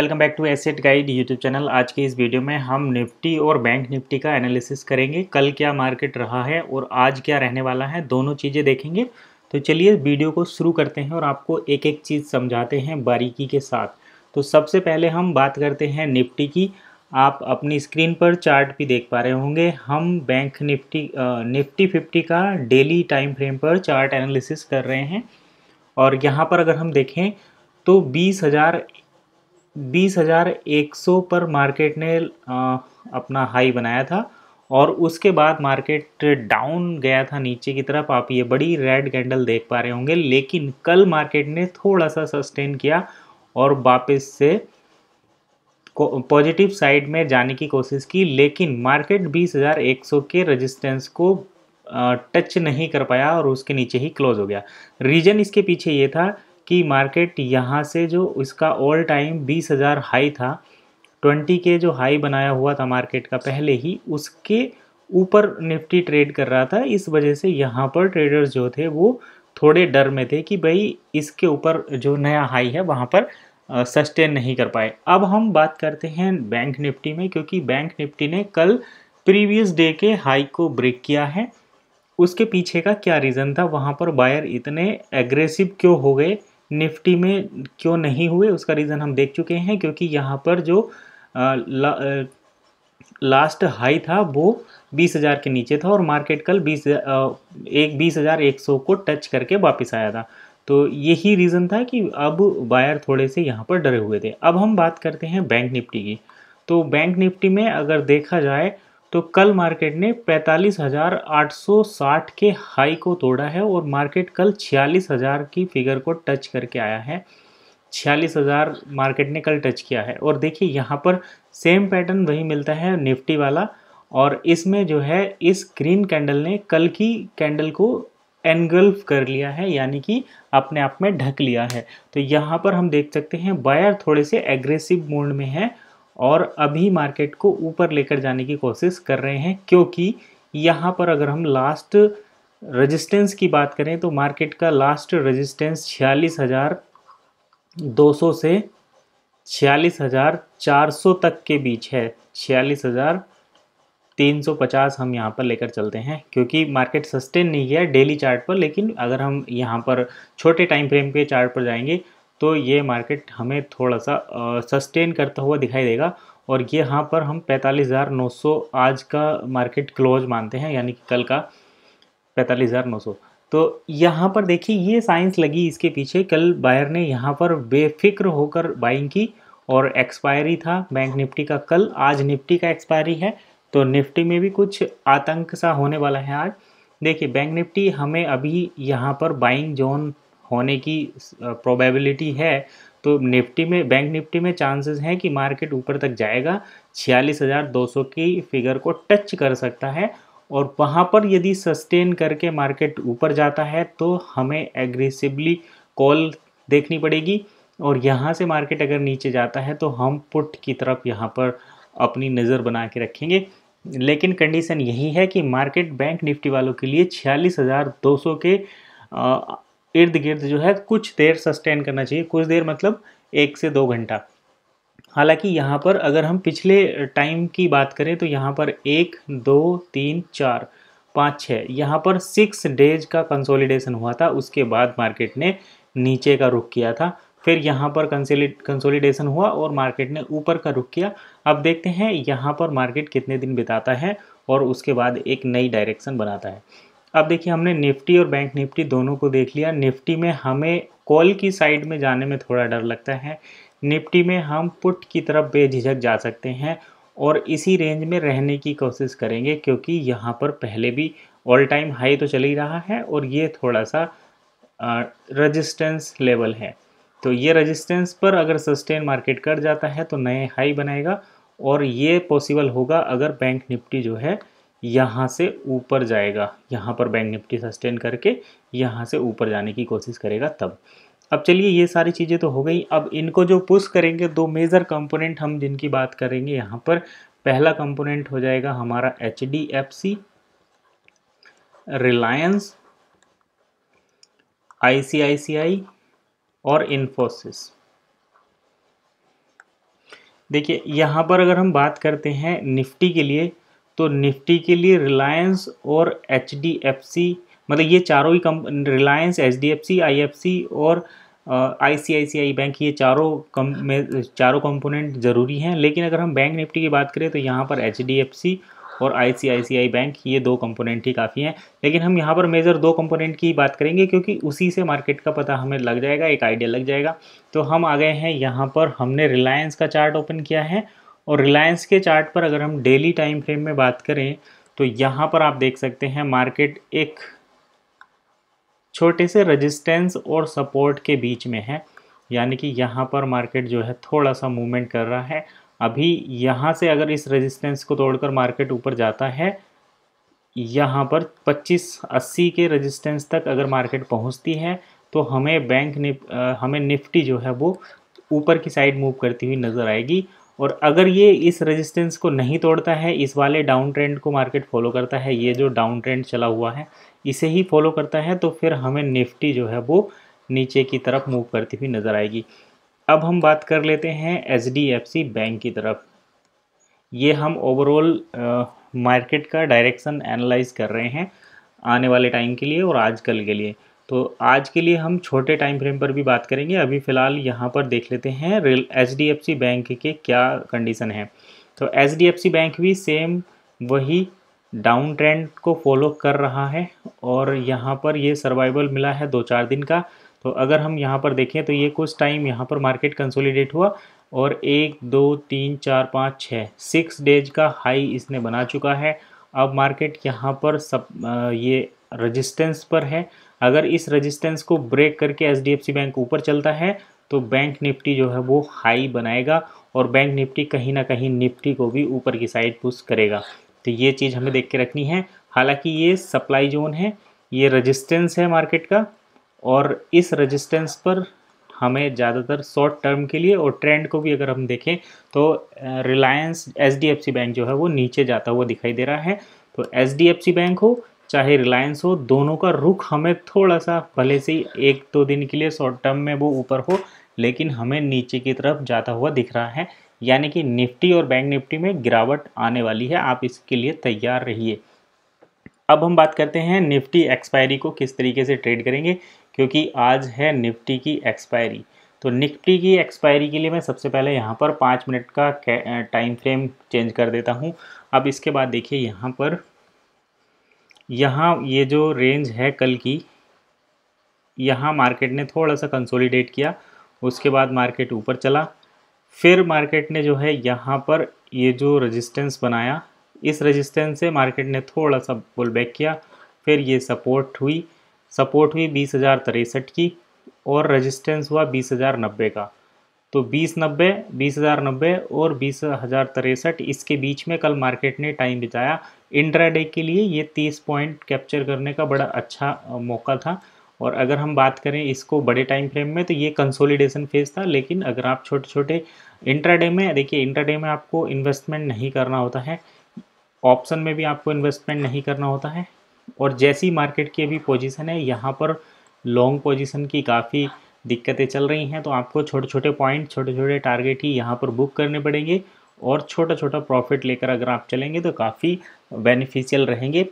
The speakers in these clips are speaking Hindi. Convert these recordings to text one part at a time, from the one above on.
welcome back to asset guide YouTube channel आज के इस वीडियो में हम निफ्टी और बैंक निफ्टी का एनालिसिस करेंगे कल क्या मार्केट रहा है और आज क्या रहने वाला है दोनों चीज़ें देखेंगे तो चलिए वीडियो को शुरू करते हैं और आपको एक एक चीज़ समझाते हैं बारीकी के साथ तो सबसे पहले हम बात करते हैं निफ्टी की आप अपनी स्क्रीन पर चार्ट भी देख पा रहे होंगे हम बैंक निफ्टी निफ्टी फिफ्टी का डेली टाइम फ्रेम पर चार्ट एनालिसिस कर रहे हैं और यहाँ पर अगर हम देखें तो बीस हज़ार बीस हज़ार एक सौ पर मार्केट ने अपना हाई बनाया था और उसके बाद मार्केट डाउन गया था नीचे की तरफ आप ये बड़ी रेड कैंडल देख पा रहे होंगे लेकिन कल मार्केट ने थोड़ा सा सस्टेन किया और वापस से पॉजिटिव साइड में जाने की कोशिश की लेकिन मार्केट 20,100 के रेजिस्टेंस को टच नहीं कर पाया और उसके नीचे ही क्लोज हो गया रीजन इसके पीछे ये था कि मार्केट यहाँ से जो इसका ऑल टाइम बीस हज़ार हाई था ट्वेंटी के जो हाई बनाया हुआ था मार्केट का पहले ही उसके ऊपर निफ्टी ट्रेड कर रहा था इस वजह से यहाँ पर ट्रेडर्स जो थे वो थोड़े डर में थे कि भाई इसके ऊपर जो नया हाई है वहाँ पर सस्टेन नहीं कर पाए अब हम बात करते हैं बैंक निफ्टी में क्योंकि बैंक निफ्टी ने कल प्रीवियस डे के हाई को ब्रेक किया है उसके पीछे का क्या रीज़न था वहाँ पर बायर इतने एग्रेसिव क्यों हो गए निफ्टी में क्यों नहीं हुए उसका रीज़न हम देख चुके हैं क्योंकि यहाँ पर जो आ, ला, लास्ट हाई था वो बीस हज़ार के नीचे था और मार्केट कल बीस एक बीस हज़ार एक सौ को टच करके वापस आया था तो यही रीज़न था कि अब बायर थोड़े से यहाँ पर डरे हुए थे अब हम बात करते हैं बैंक निफ्टी की तो बैंक निफ्टी में अगर देखा जाए तो कल मार्केट ने 45,860 के हाई को तोड़ा है और मार्केट कल 46,000 की फिगर को टच करके आया है 46,000 मार्केट ने कल टच किया है और देखिए यहाँ पर सेम पैटर्न वही मिलता है निफ्टी वाला और इसमें जो है इस ग्रीन कैंडल ने कल की कैंडल को एनगल्फ कर लिया है यानी कि अपने आप में ढक लिया है तो यहाँ पर हम देख सकते हैं बायर थोड़े से एग्रेसिव मोड में है और अभी मार्केट को ऊपर लेकर जाने की कोशिश कर रहे हैं क्योंकि यहाँ पर अगर हम लास्ट रेजिस्टेंस की बात करें तो मार्केट का लास्ट रेजिस्टेंस छियालीस हज़ार दो सौ से छियालीस हज़ार चार सौ तक के बीच है छियालीस हज़ार तीन सौ पचास हम यहाँ पर लेकर चलते हैं क्योंकि मार्केट सस्टेन नहीं किया डेली चार्ट पर लेकिन अगर हम यहाँ पर छोटे टाइम फ्रेम के चार्ट पर जाएंगे तो ये मार्केट हमें थोड़ा सा सस्टेन करता हुआ दिखाई देगा और ये यहाँ पर हम 45,900 आज का मार्केट क्लोज मानते हैं यानी कि कल का 45,900 तो यहाँ पर देखिए ये साइंस लगी इसके पीछे कल बायर ने यहाँ पर बेफिक्र होकर बाइंग की और एक्सपायरी था बैंक निफ्टी का कल आज निफ्टी का एक्सपायरी है तो निफ्टी में भी कुछ आतंक सा होने वाला है आज देखिए बैंक निफ्टी हमें अभी यहाँ पर बाइंग जोन होने की प्रोबेबिलिटी है तो निफ्टी में बैंक निफ्टी में चांसेस हैं कि मार्केट ऊपर तक जाएगा छियालीस हज़ार दो सौ की फिगर को टच कर सकता है और वहाँ पर यदि सस्टेन करके मार्केट ऊपर जाता है तो हमें एग्रेसिवली कॉल देखनी पड़ेगी और यहाँ से मार्केट अगर नीचे जाता है तो हम पुट की तरफ यहाँ पर अपनी नज़र बना के रखेंगे लेकिन कंडीशन यही है कि मार्केट बैंक निफ्टी वालों के लिए छियालीस हज़ार दो सौ के इर्द गिर्द जो है कुछ देर सस्टेन करना चाहिए कुछ देर मतलब एक से दो घंटा हालांकि यहाँ पर अगर हम पिछले टाइम की बात करें तो यहाँ पर एक दो तीन चार पाँच छः यहाँ पर सिक्स डेज का कंसोलिडेशन हुआ था उसके बाद मार्केट ने नीचे का रुख किया था फिर यहाँ पर कंसोलिडेशन हुआ और मार्केट ने ऊपर का रुख किया अब देखते हैं यहाँ पर मार्केट कितने दिन बिताता है और उसके बाद एक नई डायरेक्शन बनाता है अब देखिए हमने निफ्टी और बैंक निफ्टी दोनों को देख लिया निफ्टी में हमें कॉल की साइड में जाने में थोड़ा डर लगता है निफ्टी में हम पुट की तरफ बेझिझक जा सकते हैं और इसी रेंज में रहने की कोशिश करेंगे क्योंकि यहाँ पर पहले भी ऑल टाइम हाई तो चल ही रहा है और ये थोड़ा सा रजिस्टेंस लेवल है तो ये रजिस्टेंस पर अगर सस्टेन मार्केट कर जाता है तो नए हाई बनाएगा और ये पॉसिबल होगा अगर बैंक निफ्टी जो है यहाँ से ऊपर जाएगा यहाँ पर बैंक निफ्टी सस्टेन करके यहाँ से ऊपर जाने की कोशिश करेगा तब अब चलिए ये सारी चीज़ें तो हो गई अब इनको जो पुश करेंगे दो मेजर कंपोनेंट हम जिनकी बात करेंगे यहाँ पर पहला कंपोनेंट हो जाएगा हमारा H D F C Reliance आई और इन्फोसिस देखिए यहाँ पर अगर हम बात करते हैं निफ्टी के लिए तो निफ्टी के लिए रिलायंस और एच मतलब ये चारों ही कम Reliance H D F C I F C और आईसीआईसीआई बैंक ये चारों कम में चारों कंपोनेंट ज़रूरी हैं लेकिन अगर हम बैंक निफ्टी की बात करें तो यहाँ पर एच और आईसीआईसीआई बैंक ये दो कंपोनेंट ही काफ़ी हैं लेकिन हम यहाँ पर मेजर दो कंपोनेंट की बात करेंगे क्योंकि उसी से मार्केट का पता हमें लग जाएगा एक आइडिया लग जाएगा तो हम आ गए हैं यहाँ पर हमने रिलायंस का चार्ट ओपन किया है और रिलायंस के चार्ट पर अगर हम डेली टाइम फ्रेम में बात करें तो यहाँ पर आप देख सकते हैं मार्केट एक छोटे से रेजिस्टेंस और सपोर्ट के बीच में है यानी कि यहाँ पर मार्केट जो है थोड़ा सा मूवमेंट कर रहा है अभी यहाँ से अगर इस रेजिस्टेंस को तोड़कर मार्केट ऊपर जाता है यहाँ पर 2580 के रेजिस्टेंस तक अगर मार्केट पहुँचती है तो हमें बैंक निफ, हमें निफ्टी जो है वो ऊपर की साइड मूव करती हुई नज़र आएगी और अगर ये इस रेजिस्टेंस को नहीं तोड़ता है इस वाले डाउन ट्रेंड को मार्केट फॉलो करता है ये जो डाउन ट्रेंड चला हुआ है इसे ही फॉलो करता है तो फिर हमें निफ्टी जो है वो नीचे की तरफ मूव करती हुई नज़र आएगी अब हम बात कर लेते हैं एच बैंक की तरफ ये हम ओवरऑल मार्केट का डायरेक्शन एनालाइज कर रहे हैं आने वाले टाइम के लिए और आजकल के लिए तो आज के लिए हम छोटे टाइम फ्रेम पर भी बात करेंगे अभी फ़िलहाल यहाँ पर देख लेते हैं रेल एच बैंक के क्या कंडीशन है तो एच बैंक भी सेम वही डाउन ट्रेंड को फॉलो कर रहा है और यहाँ पर ये सर्वाइवल मिला है दो चार दिन का तो अगर हम यहाँ पर देखें तो ये कुछ टाइम यहाँ पर मार्केट कंसोलिडेट हुआ और एक दो तीन चार पाँच छः सिक्स डेज का हाई इसने बना चुका है अब मार्केट यहाँ पर सब ये रजिस्टेंस पर है अगर इस रजिस्टेंस को ब्रेक करके एच बैंक ऊपर चलता है तो बैंक निफ्टी जो है वो हाई बनाएगा और बैंक निफ्टी कहीं ना कहीं निफ्टी को भी ऊपर की साइड पुश करेगा तो ये चीज़ हमें देख के रखनी है हालांकि ये सप्लाई जोन है ये रजिस्टेंस है मार्केट का और इस रजिस्टेंस पर हमें ज़्यादातर शॉर्ट टर्म के लिए और ट्रेंड को भी अगर हम देखें तो रिलायंस एच बैंक जो है वो नीचे जाता हुआ दिखाई दे रहा है तो एच बैंक हो चाहे रिलायंस हो दोनों का रुख हमें थोड़ा सा भले से ही एक दो दिन के लिए शॉर्ट टर्म में वो ऊपर हो लेकिन हमें नीचे की तरफ जाता हुआ दिख रहा है यानी कि निफ्टी और बैंक निफ्टी में गिरावट आने वाली है आप इसके लिए तैयार रहिए अब हम बात करते हैं निफ्टी एक्सपायरी को किस तरीके से ट्रेड करेंगे क्योंकि आज है निफ्टी की एक्सपायरी तो निफ्टी की एक्सपायरी के लिए मैं सबसे पहले यहाँ पर पाँच मिनट का टाइम फ्रेम चेंज कर देता हूँ अब इसके बाद देखिए यहाँ पर यहाँ ये जो रेंज है कल की यहाँ मार्केट ने थोड़ा सा कंसोलिडेट किया उसके बाद मार्केट ऊपर चला फिर मार्केट ने जो है यहाँ पर ये जो रेजिस्टेंस बनाया इस रेजिस्टेंस से मार्केट ने थोड़ा सा पुल बैक किया फिर ये सपोर्ट हुई सपोर्ट हुई बीस हज़ार तिरसठ की और रेजिस्टेंस हुआ बीस हज़ार नब्बे का तो बीस नब्बे बीस हज़ार नब्बे और बीस हज़ार तिरसठ इसके बीच में कल मार्केट ने टाइम बिताया इंट्राडे के लिए ये तीस पॉइंट कैप्चर करने का बड़ा अच्छा मौका था और अगर हम बात करें इसको बड़े टाइम फ्रेम में तो ये कंसोलिडेशन फेज था लेकिन अगर आप छोटे छोटे इंट्राडे में देखिए इंट्राडे में आपको इन्वेस्टमेंट नहीं करना होता है ऑप्शन में भी आपको इन्वेस्टमेंट नहीं करना होता है और जैसी मार्केट की अभी पोजीशन है यहाँ पर लॉन्ग पोजीशन की काफ़ी दिक्कतें चल रही हैं तो आपको छोटे छोटे पॉइंट छोटे छोटे टारगेट ही यहाँ पर बुक करने पड़ेंगे और छोटा छोटा प्रॉफिट लेकर अगर आप चलेंगे तो काफ़ी बेनिफिशियल रहेंगे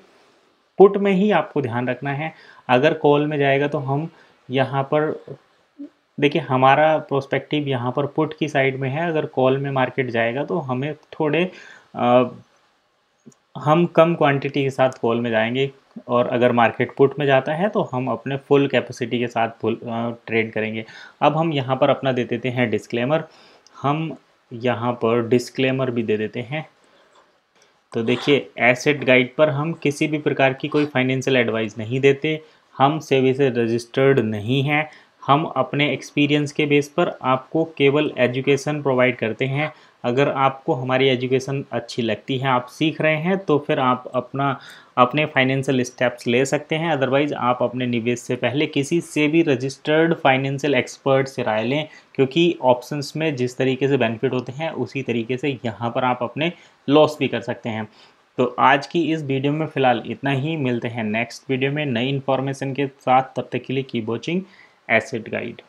पुट में ही आपको ध्यान रखना है अगर कॉल में जाएगा तो हम यहाँ पर देखिए हमारा प्रोस्पेक्टिव यहाँ पर पुट की साइड में है अगर कॉल में मार्केट जाएगा तो हमें थोड़े आ, हम कम क्वांटिटी के साथ कॉल में जाएंगे और अगर मार्केट पुट में जाता है तो हम अपने फुल कैपेसिटी के साथ फुल ट्रेड करेंगे अब हम यहाँ पर अपना दे देते हैं डिस्क्लेमर हम यहाँ पर डिस्क्लेमर भी दे देते हैं तो देखिए एसेट गाइड पर हम किसी भी प्रकार की कोई फाइनेंशियल एडवाइस नहीं देते हम सेवी से रजिस्टर्ड नहीं हैं हम अपने एक्सपीरियंस के बेस पर आपको केवल एजुकेशन प्रोवाइड करते हैं अगर आपको हमारी एजुकेशन अच्छी लगती है आप सीख रहे हैं तो फिर आप अपना अपने फाइनेंशियल स्टेप्स ले सकते हैं अदरवाइज़ आप अपने निवेश से पहले किसी से भी रजिस्टर्ड फाइनेंशियल एक्सपर्ट से राय लें क्योंकि ऑप्शंस में जिस तरीके से बेनिफिट होते हैं उसी तरीके से यहाँ पर आप अपने लॉस भी कर सकते हैं तो आज की इस वीडियो में फ़िलहाल इतना ही मिलते हैं नेक्स्ट वीडियो में नई इन्फॉर्मेशन के साथ तब तक के लिए की वॉचिंग एसेट गाइड